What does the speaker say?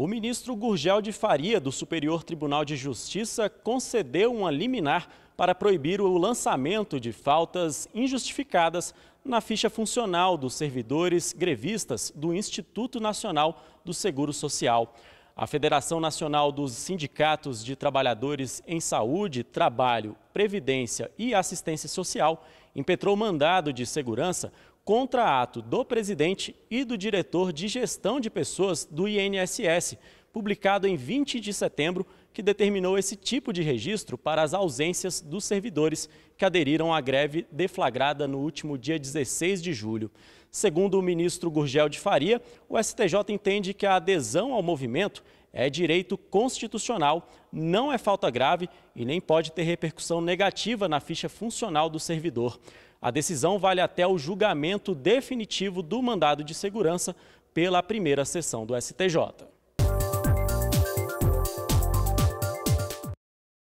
O ministro Gurgel de Faria, do Superior Tribunal de Justiça, concedeu uma liminar para proibir o lançamento de faltas injustificadas na ficha funcional dos servidores grevistas do Instituto Nacional do Seguro Social. A Federação Nacional dos Sindicatos de Trabalhadores em Saúde, Trabalho, Previdência e Assistência Social impetrou mandado de segurança contra ato do presidente e do diretor de gestão de pessoas do INSS publicado em 20 de setembro, que determinou esse tipo de registro para as ausências dos servidores que aderiram à greve deflagrada no último dia 16 de julho. Segundo o ministro Gurgel de Faria, o STJ entende que a adesão ao movimento é direito constitucional, não é falta grave e nem pode ter repercussão negativa na ficha funcional do servidor. A decisão vale até o julgamento definitivo do mandado de segurança pela primeira sessão do STJ.